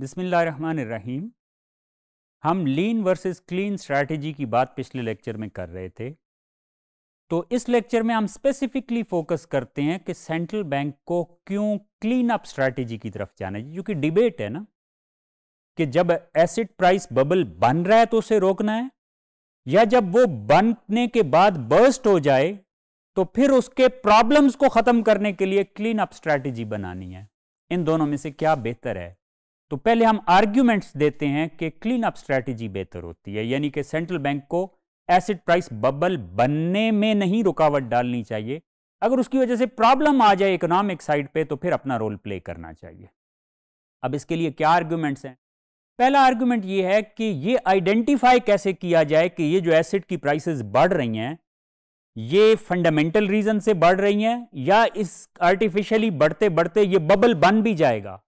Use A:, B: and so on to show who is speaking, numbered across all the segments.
A: रहीम हम लीन versus clean strategy की बात पिछले लेक्चर में कर रहे थे तो इस लेक्चर में हम स्पेसिफिकली फोकस करते हैं कि सेंट्रल बैंक को क्यों क्लीन अप स्ट्रैटेजी की तरफ जाना चाहिए क्योंकि डिबेट है ना कि जब एसिड प्राइस बबल बन रहा है तो उसे रोकना है या जब वो बनने के बाद बर्स्ट हो जाए तो फिर उसके प्रॉब्लम्स को खत्म करने के लिए क्लीन अप स्ट्रैटेजी बनानी है इन दोनों में से क्या बेहतर है तो पहले हम आर्ग्यूमेंट्स देते हैं कि क्लीन अप स्ट्रेटेजी बेहतर होती है यानी कि सेंट्रल बैंक को एसिड प्राइस बबल बनने में नहीं रुकावट डालनी चाहिए अगर उसकी वजह से प्रॉब्लम आ जाए इकोनॉमिक साइड पे तो फिर अपना रोल प्ले करना चाहिए अब इसके लिए क्या आर्ग्यूमेंट्स हैं पहला आर्ग्यूमेंट ये है कि ये आइडेंटिफाई कैसे किया जाए कि ये जो एसिड की प्राइसेस बढ़ रही हैं ये फंडामेंटल रीजन से बढ़ रही हैं या इस आर्टिफिशियली बढ़ते बढ़ते ये बबल बन भी जाएगा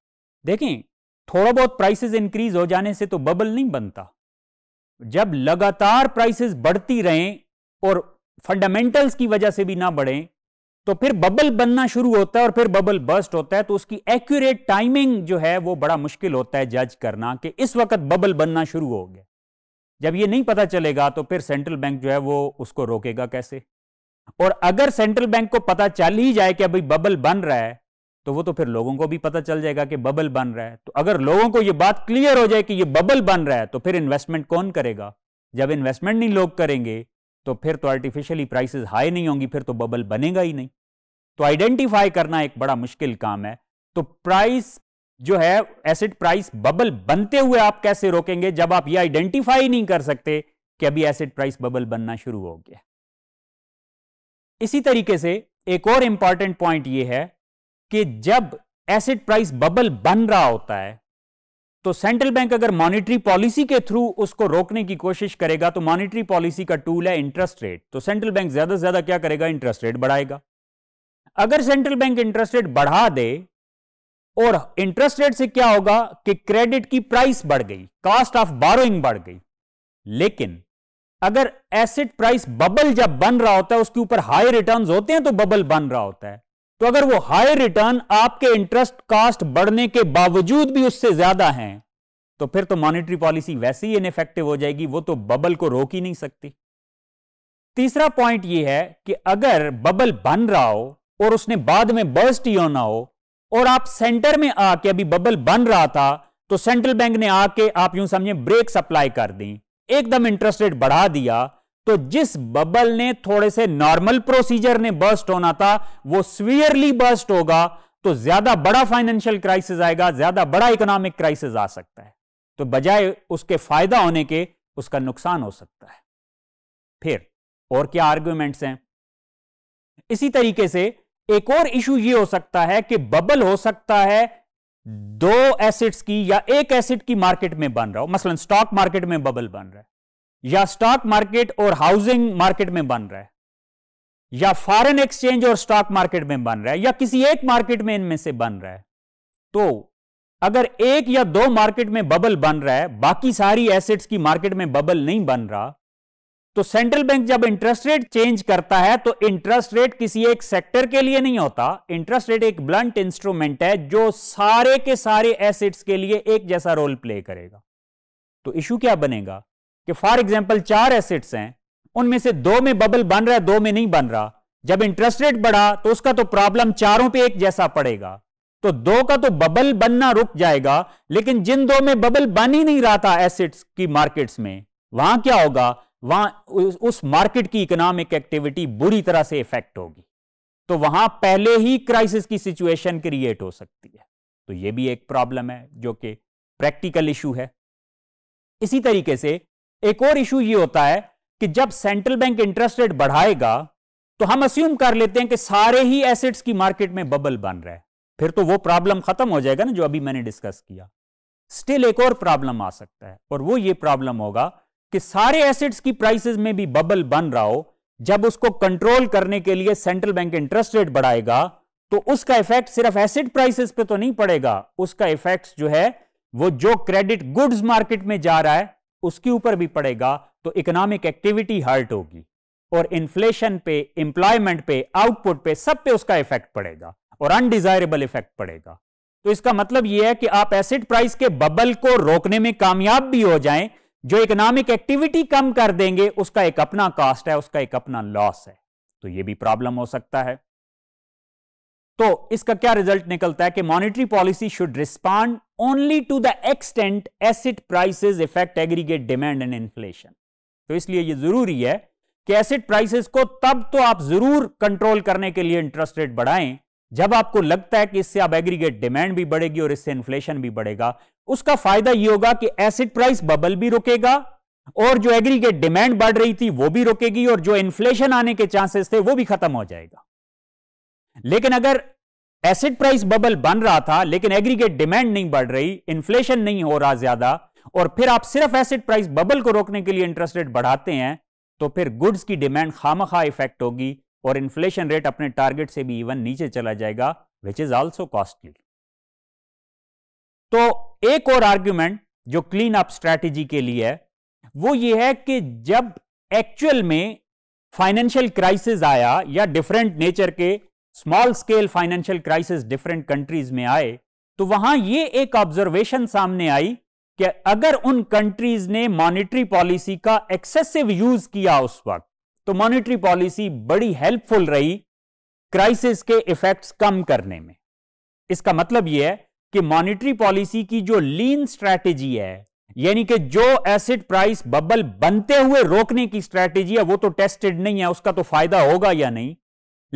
A: देखें थोड़ा बहुत प्राइसेस इंक्रीज हो जाने से तो बबल नहीं बनता जब लगातार प्राइसेस बढ़ती रहें और फंडामेंटल्स की वजह से भी ना बढ़ें तो फिर बबल बनना शुरू होता है और फिर बबल बस्ट होता है तो उसकी एक्यूरेट टाइमिंग जो है वो बड़ा मुश्किल होता है जज करना कि इस वक्त बबल बनना शुरू हो गया जब ये नहीं पता चलेगा तो फिर सेंट्रल बैंक जो है वो उसको रोकेगा कैसे और अगर सेंट्रल बैंक को पता चल ही जाए कि अभी बबल बन रहा है तो वो तो फिर लोगों को भी पता चल जाएगा कि बबल बन रहा है तो अगर लोगों को ये बात क्लियर हो जाए कि ये बबल बन रहा है तो फिर इन्वेस्टमेंट कौन करेगा जब इन्वेस्टमेंट नहीं लोग करेंगे तो फिर तो आर्टिफिशियली प्राइसेस हाई नहीं होंगी फिर तो बबल बनेगा ही नहीं तो आइडेंटिफाई करना एक बड़ा मुश्किल काम है तो प्राइस जो है एसिड प्राइस बबल बनते हुए आप कैसे रोकेंगे जब आप ये आइडेंटिफाई नहीं कर सकते कि अभी एसिड प्राइस बबल बनना शुरू हो गया इसी तरीके से एक और इंपॉर्टेंट पॉइंट यह है कि जब एसेट प्राइस बबल बन रहा होता है तो सेंट्रल बैंक अगर मॉनेटरी पॉलिसी के थ्रू उसको रोकने की कोशिश करेगा तो मॉनेटरी पॉलिसी का टूल है इंटरेस्ट रेट तो सेंट्रल बैंक ज्यादा से ज्यादा क्या करेगा इंटरेस्ट रेट बढ़ाएगा अगर सेंट्रल बैंक इंटरेस्ट रेट बढ़ा दे और इंटरेस्ट रेट से क्या होगा कि क्रेडिट की प्राइस बढ़ गई कॉस्ट ऑफ बारोइंग बढ़ गई लेकिन अगर एसेट प्राइस बबल जब बन रहा होता है उसके ऊपर हाई रिटर्न्स होते हैं तो बबल बन रहा होता है तो अगर वो हाई रिटर्न आपके इंटरेस्ट कास्ट बढ़ने के बावजूद भी उससे ज्यादा हैं तो फिर तो मॉनेटरी पॉलिसी वैसे ही इनफेक्टिव हो जाएगी वो तो बबल को रोक ही नहीं सकती तीसरा पॉइंट ये है कि अगर बबल बन रहा हो और उसने बाद में बर्स्ट ही होना हो और आप सेंटर में आके अभी बबल बन रहा था तो सेंट्रल बैंक ने आके आप यूं समझे ब्रेक सप्लाई कर दी एकदम इंटरेस्ट रेट बढ़ा दिया तो जिस बबल ने थोड़े से नॉर्मल प्रोसीजर ने बर्स्ट होना था वो स्वीयरली बर्स्ट होगा तो ज्यादा बड़ा फाइनेंशियल क्राइसिस आएगा ज्यादा बड़ा इकोनॉमिक क्राइसिस आ सकता है तो बजाय उसके फायदा होने के उसका नुकसान हो सकता है फिर और क्या आर्ग्यूमेंट्स हैं इसी तरीके से एक और इशू यह हो सकता है कि बबल हो सकता है दो एसिड्स की या एक एसिड की मार्केट में बन रहा हो मसलन स्टॉक मार्केट में बबल बन रहा है या स्टॉक मार्केट और हाउसिंग मार्केट में बन रहा है या फॉरेन एक्सचेंज और स्टॉक मार्केट में बन रहा है या किसी एक मार्केट में इनमें से बन रहा है तो अगर एक या दो मार्केट में बबल बन रहा है बाकी सारी एसेट्स की मार्केट में बबल नहीं बन रहा तो सेंट्रल बैंक जब इंटरेस्ट रेट चेंज करता है तो इंटरेस्ट रेट किसी एक सेक्टर के लिए नहीं होता इंटरेस्ट रेट एक ब्लंट इंस्ट्रूमेंट है जो सारे के सारे एसेट्स के लिए एक जैसा रोल प्ले करेगा तो इशू क्या बनेगा कि फॉर एग्जाम्पल चार एसेट्स हैं उनमें से दो में बबल बन रहा है दो में नहीं बन रहा जब इंटरेस्ट रेट बढ़ा तो उसका तो प्रॉब्लम चारों पे एक जैसा पड़ेगा तो दो का तो बबल बनना रुक जाएगा लेकिन जिन दो में बबल बन ही नहीं रहा था एसेट्स की मार्केट्स में वहां क्या होगा वहां उस मार्केट की इकोनॉमिक एक्टिविटी बुरी तरह से इफेक्ट होगी तो वहां पहले ही क्राइसिस की सिचुएशन क्रिएट हो सकती है तो यह भी एक प्रॉब्लम है जो कि प्रैक्टिकल इशू है इसी तरीके से एक और इशू ये होता है कि जब सेंट्रल बैंक इंटरेस्ट रेट बढ़ाएगा तो हम अस्यूम कर लेते हैं कि सारे ही एसेट्स की मार्केट में बबल बन रहा है फिर तो वो प्रॉब्लम खत्म हो जाएगा ना जो अभी मैंने डिस्कस किया स्टिल एक और प्रॉब्लम आ सकता है और वो ये प्रॉब्लम होगा कि सारे एसेट्स की प्राइसेस में भी बबल बन रहा हो जब उसको कंट्रोल करने के लिए सेंट्रल बैंक इंटरेस्ट रेट बढ़ाएगा तो उसका इफेक्ट सिर्फ एसेट प्राइसेस पे तो नहीं पड़ेगा उसका इफेक्ट जो है वो जो क्रेडिट गुड्स मार्केट में जा रहा है उसके ऊपर भी पड़ेगा तो इकोनॉमिक एक्टिविटी हर्ट होगी और इन्फ्लेशन पे एम्प्लॉयमेंट पे आउटपुट पे सब पे उसका इफेक्ट पड़ेगा और अनडिजायरेबल इफेक्ट पड़ेगा तो इसका मतलब यह है कि आप एसिड प्राइस के बबल को रोकने में कामयाब भी हो जाएं जो इकोनॉमिक एक्टिविटी कम कर देंगे उसका एक अपना कास्ट है उसका एक अपना लॉस है तो यह भी प्रॉब्लम हो सकता है तो इसका क्या रिजल्ट निकलता है कि monetary policy should respond only to the extent asset prices affect aggregate demand and inflation तो इसलिए ये जरूरी है कि एसिड प्राइसेस को तब तो आप जरूर कंट्रोल करने के लिए इंटरेस्ट रेट बढ़ाएं जब आपको लगता है कि इससे आप एग्रीगेट डिमांड भी बढ़ेगी और इससे इन्फ्लेशन भी बढ़ेगा उसका फायदा यह होगा कि एसिड प्राइस बबल भी रुकेगा और जो एग्रीगेट डिमांड बढ़ रही थी वो भी रुकेगी और जो इन्फ्लेशन आने के चांसेस थे वो भी खत्म हो जाएगा लेकिन अगर एसिड प्राइस बबल बन रहा था लेकिन एग्रीगेट डिमांड नहीं बढ़ रही इन्फ्लेशन नहीं हो रहा ज्यादा और फिर आप सिर्फ एसिड प्राइस बबल को रोकने के लिए इंटरेस्ट रेट बढ़ाते हैं तो फिर गुड्स की डिमांड खामखा इफेक्ट होगी और इन्फ्लेशन रेट अपने टारगेट से भी इवन नीचे चला जाएगा विच इज ऑल्सो कॉस्टली तो एक और आर्ग्यूमेंट जो क्लीन अप स्ट्रैटेजी के लिए है वो ये है कि जब एक्चुअल में फाइनेंशियल क्राइसिस आया या डिफरेंट नेचर के small scale financial crisis different countries में आए तो वहां ये एक ऑब्जर्वेशन सामने आई कि अगर उन कंट्रीज ने मॉनेटरी पॉलिसी का एक्सेसिव यूज किया उस वक्त तो मॉनेटरी पॉलिसी बड़ी हेल्पफुल रही क्राइसिस के इफेक्ट्स कम करने में इसका मतलब यह है कि मॉनेटरी पॉलिसी की जो लीन स्ट्रेटेजी है यानी कि जो एसिड प्राइस बबल बनते हुए रोकने की स्ट्रेटेजी है वो तो टेस्टेड नहीं है उसका तो फायदा होगा या नहीं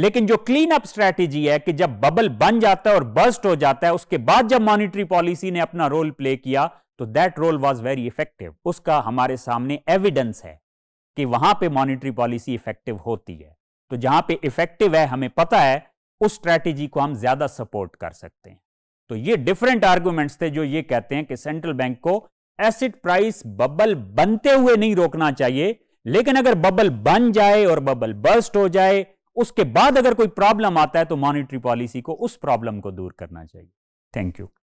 A: लेकिन जो क्लीन अप स्ट्रैटेजी है कि जब बबल बन जाता है और बर्स्ट हो जाता है उसके बाद जब मॉनिटरी पॉलिसी ने अपना रोल प्ले किया तो that role was very effective उसका हमारे सामने एविडेंस है कि वहां पे मॉनिटरी पॉलिसी इफेक्टिव होती है तो जहां पे इफेक्टिव है हमें पता है उस स्ट्रैटेजी को हम ज्यादा सपोर्ट कर सकते हैं तो ये डिफरेंट आर्ग्यूमेंट थे जो ये कहते हैं कि सेंट्रल बैंक को एसिड प्राइस बबल बनते हुए नहीं रोकना चाहिए लेकिन अगर बबल बन जाए और बबल बर्स्ट हो जाए उसके बाद अगर कोई प्रॉब्लम आता है तो मॉनिटरी पॉलिसी को उस प्रॉब्लम को दूर करना चाहिए थैंक यू